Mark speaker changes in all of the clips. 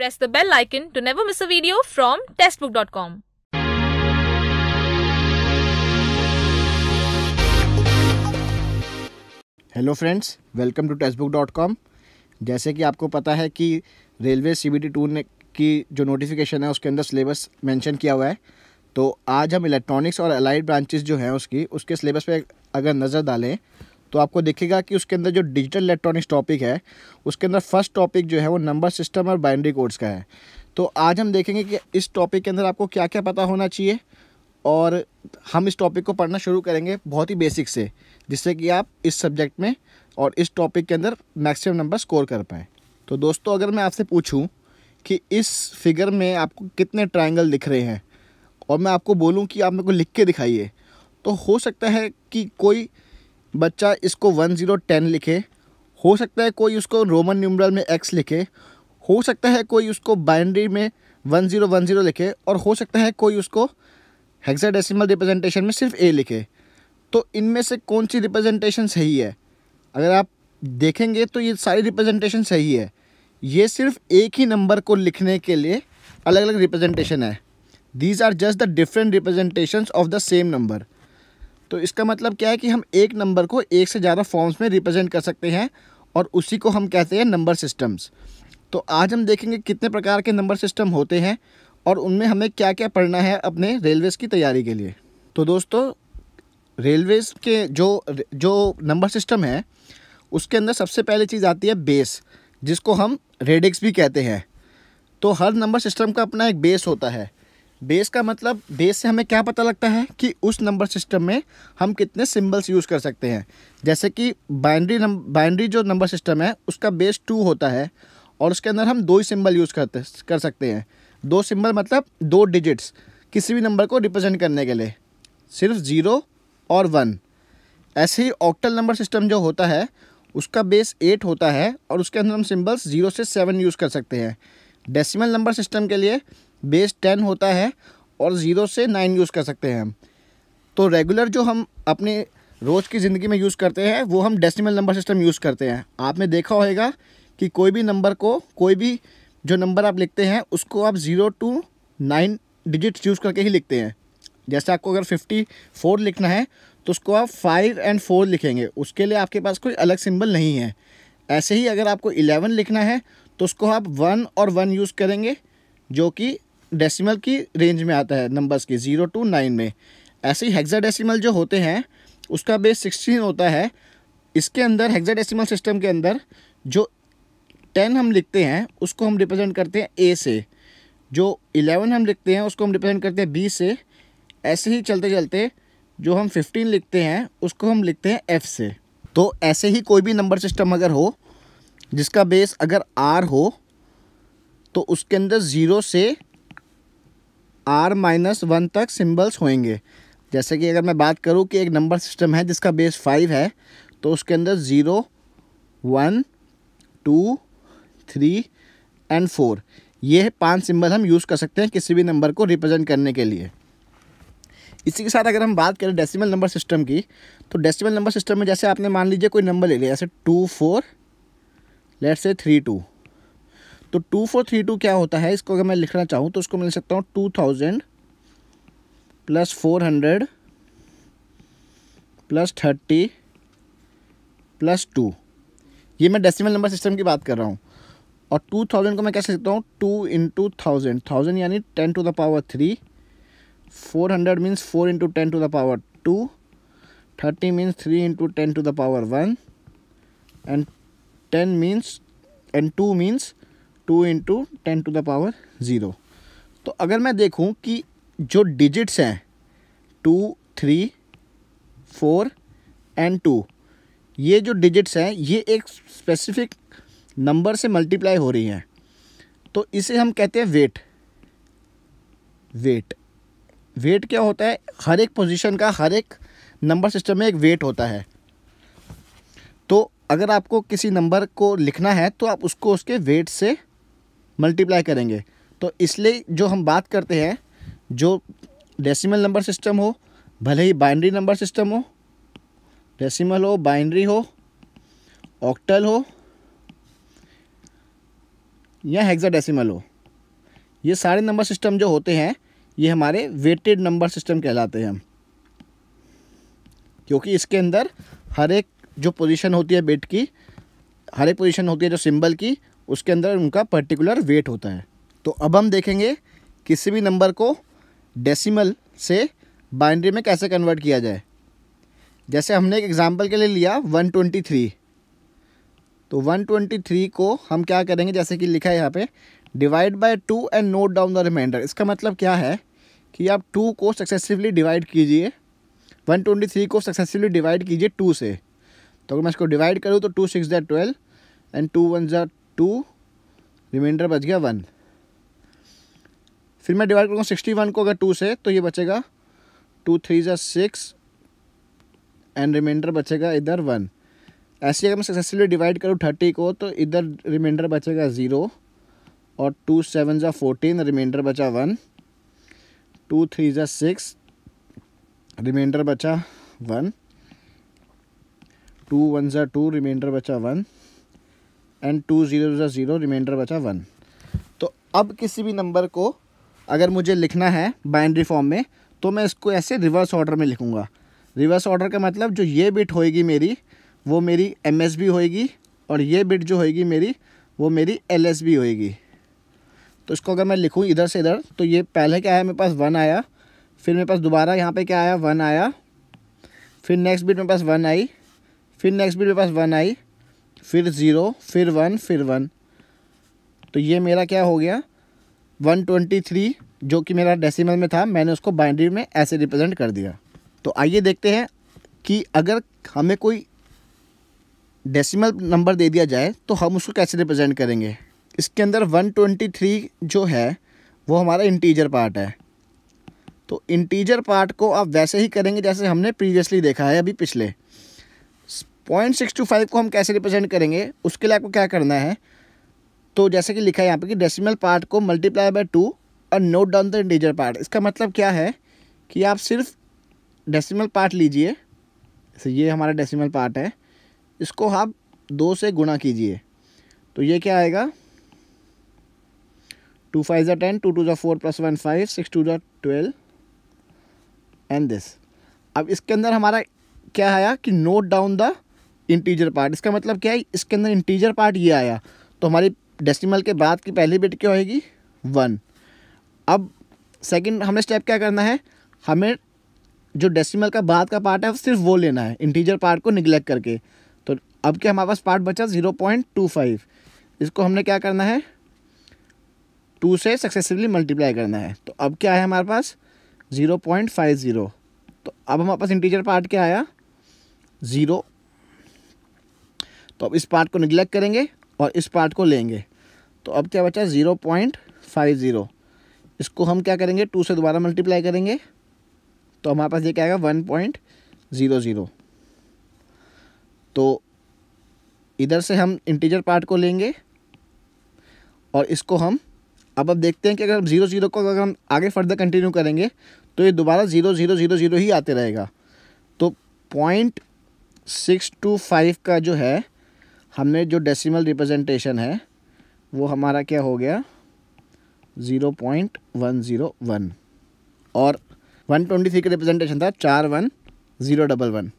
Speaker 1: Press the bell icon to never miss a video from testbook.com. Hello friends welcome to book dot com जैसे कि आपको पता है कि railway C B T two ने की जो नोटिफिकेशन है उसके अंदर सिलेबस मेंशन किया हुआ है तो आज हम इलेक्ट्रॉनिक्स और अलाइड ब्रांचेस जो हैं उसकी उसके सिलेबस पे अगर नज़र डालें तो आपको देखेगा कि उसके अंदर जो डिजिटल इलेक्ट्रॉनिक्स टॉपिक है उसके अंदर फर्स्ट टॉपिक जो है वो नंबर सिस्टम और बाइंड्री कोड्स का है तो आज हम देखेंगे कि इस टॉपिक के अंदर आपको क्या क्या पता होना चाहिए और हम इस टॉपिक को पढ़ना शुरू करेंगे बहुत ही बेसिक से जिससे कि आप इस सब्जेक्ट में और इस टॉपिक के अंदर मैक्सिमम नंबर स्कोर कर पाएँ तो दोस्तों अगर मैं आपसे पूछूं कि इस फिगर में आपको कितने ट्रायंगल दिख रहे हैं और मैं आपको बोलूं कि आप मेरे को लिख के दिखाइए तो हो सकता है कि कोई बच्चा इसको वन ज़ीरो टेन लिखे हो सकता है कोई उसको रोमन न्यूमरल में एक्स लिखे हो सकता है कोई उसको बाइनरी में वन ज़ीरो वन ज़ीरो लिखे और हो सकता है कोई उसको हेक्साडेसिमल रिप्रेजेंटेशन में सिर्फ ए लिखे तो इनमें से कौन सी रिप्रेजेंटेशन सही है अगर आप देखेंगे तो ये सारी रिप्रेजेंटेशन सही है ये सिर्फ एक ही नंबर को लिखने के लिए अलग अलग रिप्रेजेंटेशन है these are just the different representation of the same number तो इसका मतलब क्या है कि हम एक नंबर को एक से ज़्यादा फॉर्म्स में रिप्रेजेंट कर सकते हैं और उसी को हम कहते हैं नंबर सिस्टम्स तो आज हम देखेंगे कितने प्रकार के नंबर सिस्टम होते हैं और उनमें हमें क्या क्या पढ़ना है अपने रेलवेज़ की तैयारी के लिए तो दोस्तों रेलवेज़ के जो जो नंबर सिस्टम है उसके अंदर सबसे पहली चीज़ आती है बेस जिसको हम रेडिक्स भी कहते हैं तो हर नंबर सिस्टम का अपना एक बेस होता है बेस का मतलब बेस से हमें क्या पता लगता है कि उस नंबर सिस्टम में हम कितने सिंबल्स यूज़ कर सकते हैं जैसे कि बाइनरी नम बाइनरी जो नंबर सिस्टम है उसका बेस टू होता है और उसके अंदर हम दो ही सिंबल यूज़ करते कर सकते हैं दो सिंबल मतलब दो डिजिट्स किसी भी नंबर को रिप्रेजेंट करने के लिए सिर्फ ज़ीरो और वन ऐसे ही ऑक्टल नंबर सिस्टम जो होता है उसका बेस एट होता है और उसके अंदर हम सिम्बल्स ज़ीरो से सेवन यूज़ कर सकते हैं डेसिमल नंबर सिस्टम के लिए बेस टेन होता है और ज़ीरो से नाइन यूज़ कर सकते हैं हम तो रेगुलर जो हम अपने रोज़ की ज़िंदगी में यूज़ करते हैं वो हम डेसिमल नंबर सिस्टम यूज़ करते हैं आपने देखा होगा कि कोई भी नंबर को कोई भी जो नंबर आप लिखते हैं उसको आप zero to nine digits use करके ही लिखते हैं जैसे आपको अगर फिफ्टी फोर लिखना है तो उसको आप फाइव एंड फोर लिखेंगे उसके लिए आपके पास कोई अलग सिंबल नहीं है ऐसे ही अगर आपको इलेवन लिखना है तो उसको आप वन और वन यूज़ करेंगे जो कि डेसिमल की रेंज में आता है नंबर्स की ज़ीरो टू नाइन में ऐसे ही हेक्साडेसिमल जो होते हैं उसका बेस सिक्सटीन होता है इसके अंदर हेक्साडेसिमल सिस्टम के अंदर जो टेन हम लिखते हैं उसको हम रिप्रेजेंट करते हैं ए से जो इलेवन हम लिखते हैं उसको हम रिप्रेजेंट करते हैं बी से ऐसे ही चलते चलते जो हम फिफ्टीन लिखते हैं उसको हम लिखते हैं एफ से तो ऐसे ही कोई भी नंबर सिस्टम अगर हो जिसका बेस अगर आर हो तो उसके अंदर ज़ीरो से आर माइनस वन तक सिंबल्स होंगे जैसे कि अगर मैं बात करूं कि एक नंबर सिस्टम है जिसका बेस फाइव है तो उसके अंदर zero one two three and four ये पांच सिंबल हम यूज़ कर सकते हैं किसी भी नंबर को रिप्रेजेंट करने के लिए इसी के साथ अगर हम बात करें डेसिमल नंबर सिस्टम की तो डेसिमल नंबर सिस्टम में जैसे आपने मान लीजिए कोई नंबर ले लिया जैसे two four let say three two तो टू फोर थ्री टू क्या होता है इसको अगर मैं लिखना चाहूँ तो उसको मैं लिख सकता हूँ two thousand plus four hundred plus thirty plus two ये मैं डेसिमल नंबर सिस्टम की बात कर रहा हूँ और टू थाउजेंड को मैं कैसे लिखता हूँ टू इंटू थाउजेंड थाउजेंड यानी ten to the power three four hundred means four into ten to the power two thirty means three into ten to the power one and ten means and two means two into ten to the power zero तो अगर मैं देखूं कि जो digits हैं two three four and two ये जो digits हैं ये एक स्पेसिफिक नंबर से मल्टीप्लाई हो रही हैं तो इसे हम कहते हैं वेट वेट वेट क्या होता है हर एक पोजीशन का हर एक नंबर सिस्टम में एक वेट होता है तो अगर आपको किसी नंबर को लिखना है तो आप उसको उसके वेट से मल्टीप्लाई करेंगे तो इसलिए जो हम बात करते हैं जो डेसिमल नंबर सिस्टम हो भले ही बाइनरी नंबर सिस्टम हो डेसिमल हो बाइनरी हो ऑक्टल हो या हेक्साडेसिमल हो ये सारे नंबर सिस्टम जो होते हैं ये हमारे वेटेड नंबर सिस्टम कहलाते हैं क्योंकि इसके अंदर हर एक जो पोजीशन होती है बेट की हर एक पोजीशन होती है जो सिंबल की उसके अंदर उनका पर्टिकुलर वेट होता है तो अब हम देखेंगे किसी भी नंबर को डेसिमल से बाइंड्री में कैसे कन्वर्ट किया जाए जैसे हमने एक एग्ज़ाम्पल के लिए लिया वन ट्वेंटी थ्री तो वन ट्वेंटी थ्री को हम क्या करेंगे जैसे कि लिखा है यहाँ पे divide by two and note down the remainder इसका मतलब क्या है कि आप टू को सक्सेसिवली डिवाइड कीजिए वन ट्वेंटी थ्री को सक्सेसिवली डिवाइड कीजिए टू से तो अगर मैं इसको डिवाइड करूँ तो टू सिक्स जै ट्वेल्व एंड टू वन ज़ा टू रिमाइंडर बच गया वन फिर मैं डिवाइड करूँगा सिक्सटी वन को अगर टू से तो ये बचेगा टू थ्री ज़ा सिक्स एंड रिमाइंडर बचेगा इधर वन ऐसे अगर मैं सक्सेसफुली डिवाइड करूँ थर्टी को तो इधर रिमाइंडर बचेगा ज़ीरो और टू सेवन ज़ा फोर्टीन रिमाइंडर बचा वन टू थ्री ज़ा सिक्स रिमाइंडर बचा वन टू वन ज़ा टू रिमाइंडर बचा वन एंड टू ज़ीरो ज़ा ज़ीरो रिमाइंडर बचा वन तो अब किसी भी नंबर को अगर मुझे लिखना है बाइंड्री फॉर्म में तो मैं इसको ऐसे रिवर्स ऑर्डर में लिखूँगा रिवर्स ऑर्डर का मतलब जो ये बिट होएगी मेरी वो मेरी एम एस बी होएगी और ये बिट जो होएगी मेरी वो मेरी एल एस बी होएगी तो इसको अगर मैं लिखूँ इधर से इधर तो ये पहले क्या आया मेरे पास वन आया फिर मेरे पास दोबारा यहाँ पे क्या आया वन आया फिर नेक्स्ट बिट मेरे पास वन आई फिर नेक्स्ट बिट मेरे पास वन आई फिर ज़ीरो फिर वन फिर वन तो ये मेरा क्या हो गया वन ट्वेंटी थ्री जो कि मेरा डेसिमल में था मैंने उसको बाइंड्री में ऐसे रिप्रेजेंट कर दिया तो आइए देखते हैं कि अगर हमें कोई डेसिमल नंबर दे दिया जाए तो हम उसको कैसे रिप्रेजेंट करेंगे इसके अंदर 123 जो है वो हमारा इंटीजर पार्ट है तो इंटीजर पार्ट को आप वैसे ही करेंगे जैसे हमने प्रीवियसली देखा है अभी पिछले पॉइंट सिक्स टू फाइव को हम कैसे रिप्रेजेंट करेंगे उसके लिए आपको क्या करना है तो जैसे कि लिखा है यहाँ पे कि डेसिमल पार्ट को मल्टीप्लाई बाय टू और note down the integer part इसका मतलब क्या है कि आप सिर्फ डेसिमल पार्ट लीजिए जैसे ये हमारा डेसिमल पार्ट है इसको आप दो से गुणा कीजिए तो ये क्या आएगा टू फाइव ज़ा टेन टू टू ज़ा four plus one five six two ज़ा ट्वेल्व एंड दिस अब इसके अंदर हमारा क्या आया कि note down the integer part इसका मतलब क्या है इसके अंदर इंटीजर पार्ट ये आया तो हमारी डेसिमल के बाद की पहली बिट क्या होएगी वन अब सेकंड हमें स्टेप क्या करना है हमें जो डेसिमल का बाद का पार्ट है सिर्फ वो लेना है इंटीजर पार्ट को निगलेक्ट करके तो अब क्या हमारे पास पार्ट बचा ज़ीरो पॉइंट टू फाइव इसको हमने क्या करना है टू से सक्सेसिवली मल्टीप्लाई करना है तो अब क्या है हमारे पास ज़ीरो पॉइंट फाइव ज़ीरो तो अब हमारे पास इंटीजर पार्ट क्या आया ज़ीरो तो अब इस पार्ट को निग्लेक्ट करेंगे और इस पार्ट को लेंगे तो अब क्या बचा ज़ीरो पॉइंट फाइव ज़ीरो इसको हम क्या करेंगे टू से दोबारा मल्टीप्लाई करेंगे तो हमारे पास ये क्या आएगा वन पॉइंट ज़ीरो ज़ीरो तो इधर से हम इंटीजर पार्ट को लेंगे और इसको हम अब अब देखते हैं कि अगर हम ज़ीरो ज़ीरो को अगर हम आगे फर्दर कंटिन्यू करेंगे तो ये दोबारा ज़ीरो ज़ीरो ज़ीरो ज़ीरो ही आते रहेगा तो पॉइंट सिक्स टू फाइव का जो है हमने जो डेसिमल रिप्रेजेंटेशन है वो हमारा क्या हो गया zero point one zero one और वन ट्वेंटी थ्री का रिप्रेजेंटेशन था चार one zero double one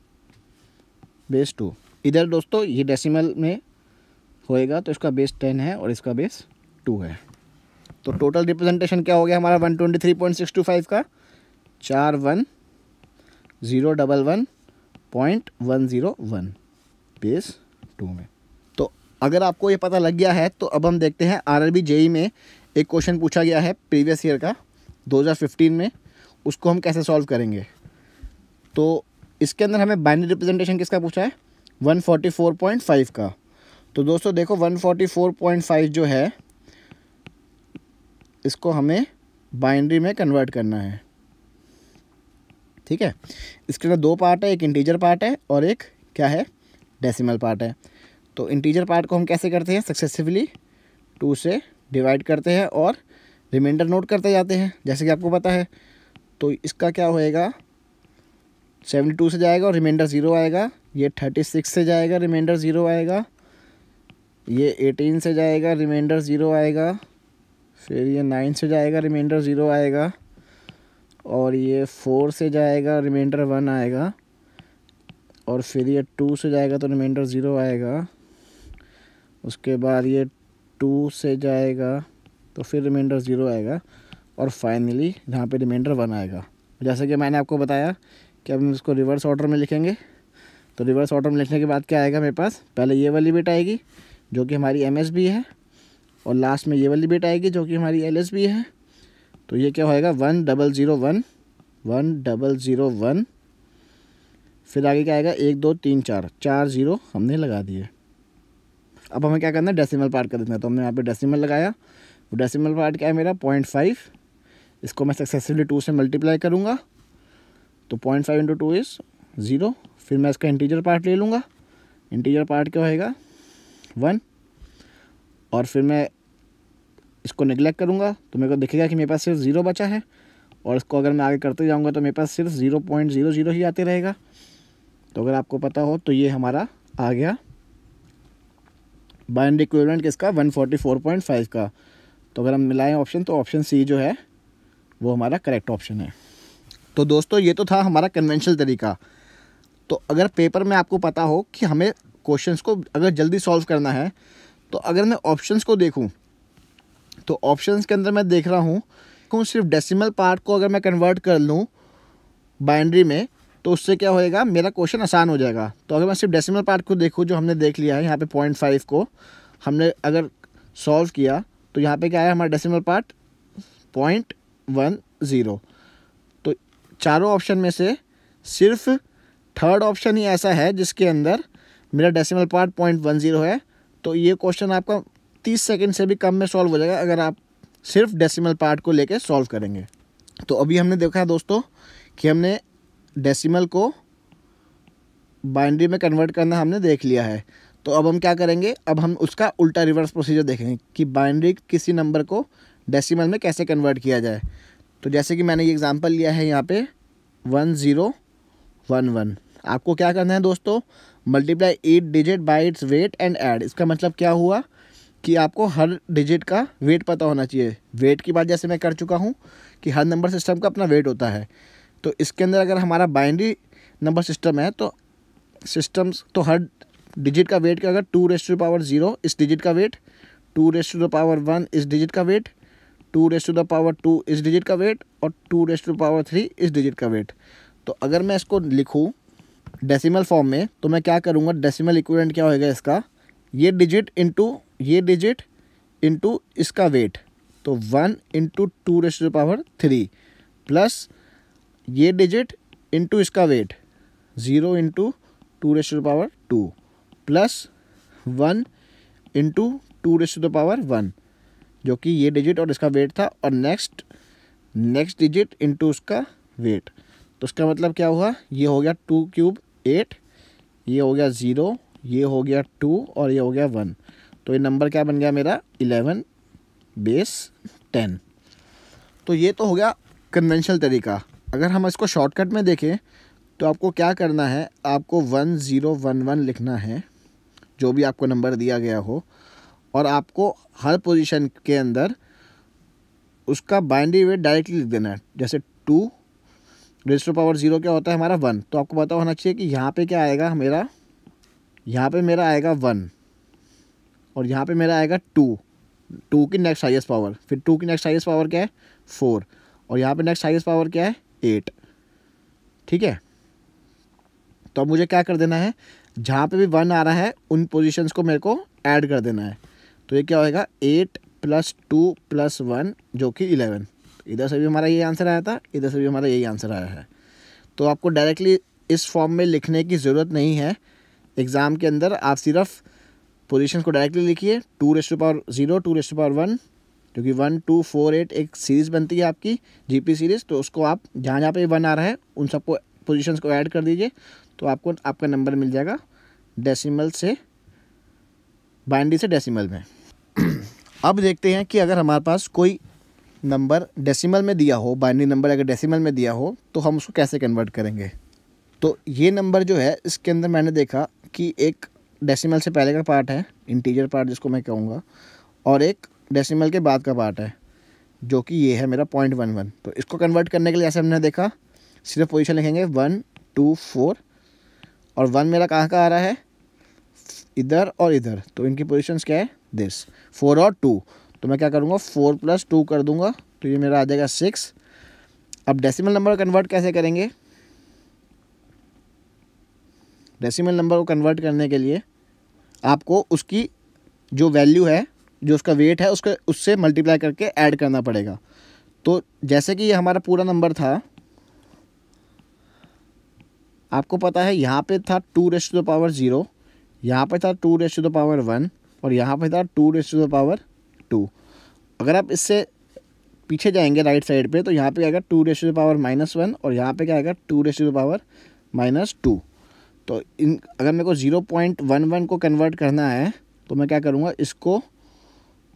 Speaker 1: base two इधर दोस्तों ये डेसिमल में होएगा तो इसका बेस टेन है और इसका बेस टू है तो टोटल रिप्रेजेंटेशन क्या हो गया हमारा one twenty three point six two five का चार one zero double one point one zero one base two में अगर आपको ये पता लग गया है तो अब हम देखते हैं आर आर में एक क्वेश्चन पूछा गया है प्रीवियस ईयर का 2015 में उसको हम कैसे सॉल्व करेंगे तो इसके अंदर हमें बाइनरी रिप्रेजेंटेशन किसका पूछा है 144.5 का तो दोस्तों देखो 144.5 जो है इसको हमें बाइनरी में कन्वर्ट करना है ठीक है इसके अंदर दो पार्ट है एक इंटीजर पार्ट है और एक क्या है डेसिमल पार्ट है तो इंटीजर पार्ट को हम कैसे करते हैं सक्सेसिवली टू से डिवाइड करते हैं और रिमाइंडर नोट करते जाते हैं जैसे कि आपको पता है तो इसका क्या होएगा सेवेंटी टू से जाएगा और रिमाइंडर ज़ीरो आएगा ये थर्टी सिक्स से जाएगा रिमाइंडर ज़ीरो आएगा ये एटीन से जाएगा रिमाइंडर ज़ीरो आएगा फिर ये नाइन से जाएगा रिमाइंडर ज़ीरो आएगा और ये फोर से जाएगा रिमाइंडर वन आएगा और फिर ये टू से जाएगा तो रिमाइंडर ज़ीरो आएगा उसके बाद ये टू से जाएगा तो फिर रिमाइंडर ज़ीरो आएगा और फाइनली यहाँ पे रिमाइंडर वन आएगा जैसे कि मैंने आपको बताया कि अब हम इसको रिवर्स ऑर्डर में लिखेंगे तो रिवर्स ऑर्डर में लिखने के बाद क्या आएगा मेरे पास पहले ये वाली बिट आएगी जो कि हमारी एम है और लास्ट में ये वाली बिट आएगी जो कि हमारी एल है तो ये क्या होएगा one double zero one one double zero one फिर आगे क्या आएगा एक दो तीन चार चार ज़ीरो हमने लगा दिए अब हमें क्या करना है डेसिमल पार्ट कर देना है तो हमने यहाँ पे डेसिमल लगाया वो डेसिमल पार्ट क्या है मेरा पॉइंट फाइव इसको मैं सक्सेसिवली टू से मल्टीप्लाई करूँगा तो point five into two is zero फिर मैं इसका इंटीजर पार्ट ले लूँगा इंटीजर पार्ट क्या होएगा वन और फिर मैं इसको निगलेक्ट करूँगा तो मेरे को दिखेगा कि मेरे पास सिर्फ ज़ीरो बचा है और इसको अगर मैं आगे करते जाऊँगा तो मेरे पास सिर्फ ज़ीरो पॉइंट ज़ीरो ज़ीरो ही आते रहेगा तो अगर आपको पता हो तो ये हमारा आ गया बाइनरी इक्विवेलेंट किसका 144.5 का तो अगर हम मिलाएं ऑप्शन तो ऑप्शन सी जो है वो हमारा करेक्ट ऑप्शन है तो दोस्तों ये तो था हमारा कन्वेंशनल तरीका तो अगर पेपर में आपको पता हो कि हमें क्वेश्चंस को अगर जल्दी सॉल्व करना है तो अगर मैं ऑप्शंस को देखूं तो ऑप्शंस के अंदर मैं देख रहा हूँ सिर्फ डेसिमल पार्ट को अगर मैं कन्वर्ट कर लूँ बाइंड्री में तो उससे क्या होएगा मेरा क्वेश्चन आसान हो जाएगा तो अगर मैं सिर्फ डेसिमल पार्ट को देखूँ जो हमने देख लिया है यहाँ पे पॉइंट फाइव को हमने अगर सॉल्व किया तो यहाँ पे क्या है हमारा decimal part point one zero तो चारों ऑप्शन में से सिर्फ थर्ड ऑप्शन ही ऐसा है जिसके अंदर मेरा decimal part point one zero है तो ये क्वेश्चन आपका तीस सेकेंड से भी कम में सॉल्व हो जाएगा अगर आप सिर्फ डेसिमल पार्ट को लेकर सॉल्व करेंगे तो अभी हमने देखा दोस्तों कि हमने डेसिमल को बाइंड्री में कन्वर्ट करना हमने देख लिया है तो अब हम क्या करेंगे अब हम उसका उल्टा रिवर्स प्रोसीजर देखेंगे कि बाइंड्री किसी नंबर को डेसिमल में कैसे कन्वर्ट किया जाए तो जैसे कि मैंने ये एग्ज़ाम्पल लिया है यहाँ पे वन ज़ीरो वन वन आपको क्या करना है दोस्तों multiply eight digit by its weight and add इसका मतलब क्या हुआ कि आपको हर डिजिट का वेट पता होना चाहिए वेट की बात जैसे मैं कर चुका हूँ कि हर नंबर सिस्टम का अपना वेट होता है तो इसके अंदर अगर हमारा बाइनरी नंबर सिस्टम है तो सिस्टम्स तो हर डिजिट का वेट का अगर two raised to power zero इस डिजिट का weight two raised to the power one इस डिजिट का weight two raised to the power two इस डिजिट का वेट और two raised to power three इस डिजिट का वेट तो अगर मैं इसको लिखूँ डेसिमल फॉर्म में तो मैं क्या करूँगा डेसीमल इक्वेंट क्या होएगा इसका ये डिजिट इंटू ये डिजिट इंटू इसका वेट तो one into two raised to the power three plus ये डिजिट इंटू इसका weight zero into two raise to the power two plus one into two raise to the power one जो कि ये digit और इसका weight था और next next digit into उसका वेट तो उसका मतलब क्या हुआ ये हो गया टू क्यूब एट ये हो गया ज़ीरो ये हो गया टू और ये हो गया वन तो ये नंबर क्या बन गया मेरा इलेवन बेस टेन तो ये तो हो गया कन्वेंशनल तरीका अगर हम इसको शॉर्टकट में देखें तो आपको क्या करना है आपको वन ज़ीरो वन वन लिखना है जो भी आपको नंबर दिया गया हो और आपको हर पोजीशन के अंदर उसका बाइनरी वेट डायरेक्टली लिख देना है जैसे टू रजिस्टर पावर ज़ीरो क्या होता है हमारा वन तो आपको पता होना चाहिए कि यहाँ पे क्या आएगा मेरा यहाँ पे मेरा आएगा वन और यहाँ पे मेरा आएगा टू टू की नेक्स्ट हाइएस्ट पावर फिर टू की नेक्स्ट हाइस्ट पावर क्या है फोर और यहाँ पे नेक्स्ट हाइस्ट पावर क्या है एट ठीक है तो अब मुझे क्या कर देना है जहाँ पे भी वन आ रहा है उन पोजीशंस को मेरे को ऐड कर देना है तो ये क्या होएगा eight plus two plus one जो कि इलेवन इधर से भी हमारा यही आंसर आया था इधर से भी हमारा यही आंसर आया है तो आपको डायरेक्टली इस फॉर्म में लिखने की ज़रूरत नहीं है एग्ज़ाम के अंदर आप सिर्फ पोजीशन को डायरेक्टली लिखिए two raised power zero two raised power one क्योंकि वन टू फोर एट एक सीरीज़ बनती है आपकी जीपी सीरीज़ तो उसको आप जहाँ जहाँ पे वन आ रहा है उन सबको पोजीशंस को ऐड कर दीजिए तो आपको आपका नंबर मिल जाएगा डेसिमल से बाइंडी से डेसिमल में अब देखते हैं कि अगर हमारे पास कोई नंबर डेसिमल में दिया हो बाइनरी नंबर अगर डेसिमल में दिया हो तो हम उसको कैसे कन्वर्ट करेंगे तो ये नंबर जो है इसके अंदर मैंने देखा कि एक डेसिमल से पहले का पार्ट है इंटीजर पार्ट जिसको मैं कहूँगा और एक डेसिमल के बाद का पार्ट है जो कि ये है मेरा पॉइंट वन वन तो इसको कन्वर्ट करने के लिए जैसे हमने देखा सिर्फ पोजीशन लिखेंगे वन टू फोर और वन मेरा कहाँ का आ रहा है इधर और इधर तो इनकी पोजीशंस क्या है दिस फोर और टू तो मैं क्या करूँगा फोर प्लस टू कर दूँगा तो ये मेरा आ जाएगा सिक्स अब डेसिमल नंबर कन्वर्ट कैसे करेंगे डेसिमल नंबर को कन्वर्ट करने के लिए आपको उसकी जो वैल्यू है जो उसका वेट है उसके उससे मल्टीप्लाई करके ऐड करना पड़ेगा तो जैसे कि ये हमारा पूरा नंबर था आपको पता है यहाँ पे था two raised to the power zero यहाँ पे था two raised to the power one और यहाँ पे था two raised to the power two अगर आप इससे पीछे जाएंगे राइट साइड पे तो यहाँ पे आएगा two raised to the power minus one और यहाँ पे क्या आएगा two raised to the power minus two तो इन अगर मेरे को ज़ीरो पॉइंट वन वन को कन्वर्ट करना है तो मैं क्या करूँगा इसको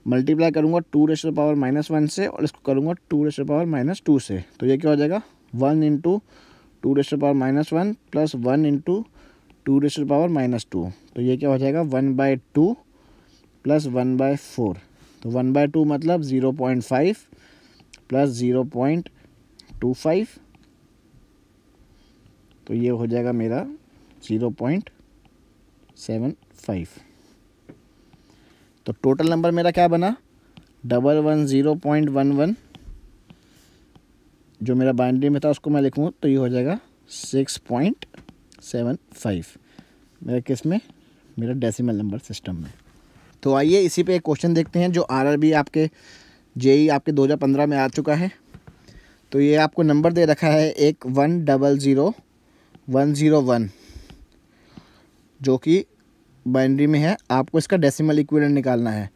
Speaker 1: मल्टीप्लाई करूँगा two raise to power minus one से और इसको करूँगा two raise to power minus two से तो ये क्या हो जाएगा one into two raise to power minus one plus one into two raise to power minus two तो ये क्या हो जाएगा one by two plus one by four तो वन बाई टू मतलब zero point five plus zero point two five तो ये हो जाएगा मेरा ज़ीरो पॉइंट सेवन फाइव तो टोटल नंबर मेरा क्या बना double one zero point one one जो मेरा बाइंड्री में था उसको मैं लिखूँ तो ये हो जाएगा सिक्स पॉइंट सेवन फाइव मेरा किस में मेरा डेसिमल नंबर सिस्टम में तो आइए इसी पे एक क्वेश्चन देखते हैं जो आरआरबी आपके जेई आपके 2015 में आ चुका है तो ये आपको नंबर दे रखा है एक one double zero one zero one जो कि बाइनरी में है आपको इसका डेसिमल इक्विवेलेंट निकालना है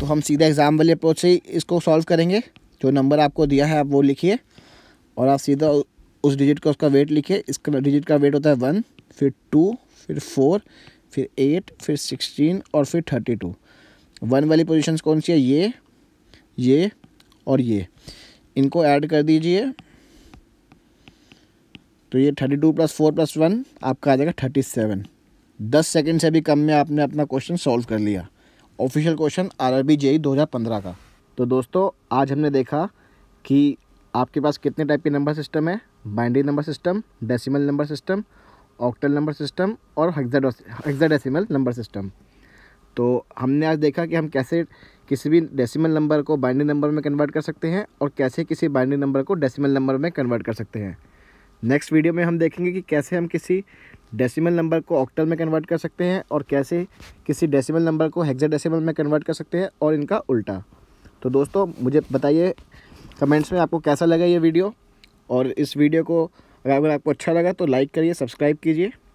Speaker 1: तो हम सीधा एग्ज़ाम वाली अप्रोच से इसको सॉल्व करेंगे जो नंबर आपको दिया है आप वो लिखिए और आप सीधा उस डिजिट का उसका वेट लिखिए इसका डिजिट का वेट होता है वन फिर टू फिर फोर फिर एट फिर सिक्सटीन और फिर थर्टी टू वन वाली पोजिशन कौन सी है ये ये और ये इनको ऐड कर दीजिए तो ये thirty two plus four plus one आपका आ जाएगा थर्टी सेवन दस सेकंड से भी कम में आपने अपना क्वेश्चन सॉल्व कर लिया official question R R B J का तो दोस्तों आज हमने देखा कि आपके पास कितने टाइप के नंबर सिस्टम है binary number system decimal number system octal number system और हेक्साडेसिमल नंबर सिस्टम तो हमने आज देखा कि हम कैसे किसी भी डेसिमल नंबर को बाइनरी नंबर में कन्वर्ट कर सकते हैं और कैसे किसी बाइनरी नंबर को डेसिमल नंबर में कन्वर्ट कर सकते हैं नेक्स्ट वीडियो में हम देखेंगे कि कैसे हम किसी डेसिमल नंबर को ऑक्टल में कन्वर्ट कर सकते हैं और कैसे किसी डेसिमल नंबर को हेक्साडेसिमल में कन्वर्ट कर सकते हैं और इनका उल्टा तो दोस्तों मुझे बताइए कमेंट्स में आपको कैसा लगा ये वीडियो और इस वीडियो को अगर आपको अच्छा लगा तो लाइक करिए सब्सक्राइब कीजिए